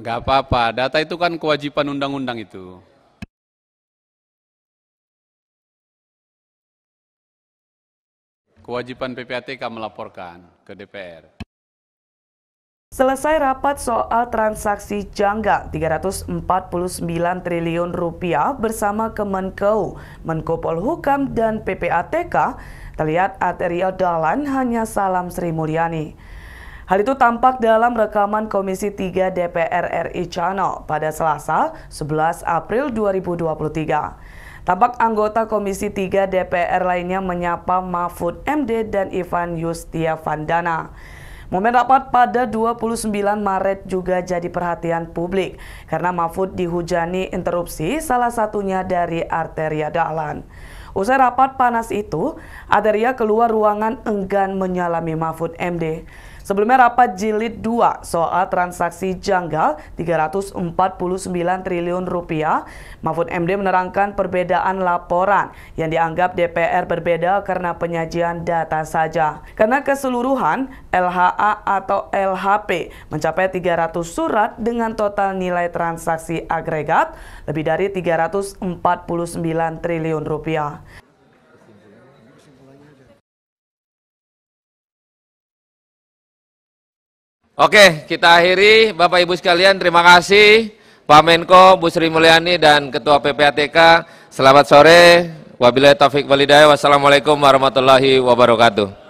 Enggak apa-apa, data itu kan kewajiban undang-undang itu. Kewajiban PPATK melaporkan ke DPR. Selesai rapat soal transaksi janggal 349 triliun rupiah bersama Kemenkeu, Menko Polhukam dan PPATK, terlihat arterial dalan hanya salam Sri Mulyani. Hal itu tampak dalam rekaman Komisi 3 DPR RI Channel pada Selasa 11 April 2023. Tampak anggota Komisi 3 DPR lainnya menyapa Mahfud MD dan Ivan Yustia Vandana. Momen rapat pada 29 Maret juga jadi perhatian publik karena Mahfud dihujani interupsi salah satunya dari arteria dalan. Usai rapat panas itu, arteria keluar ruangan enggan menyalami Mahfud MD. Sebelumnya rapat jilid 2 soal transaksi janggal 349 triliun rupiah, Mahfud MD menerangkan perbedaan laporan yang dianggap DPR berbeda karena penyajian data saja. Karena keseluruhan LHA atau LHP mencapai 300 surat dengan total nilai transaksi agregat lebih dari 349 triliun rupiah. Oke, kita akhiri Bapak Ibu sekalian terima kasih Pak Menko, Bu Sri Mulyani dan Ketua PPATK. Selamat sore. Wabillahi taufik walhidayah. Wassalamualaikum warahmatullahi wabarakatuh.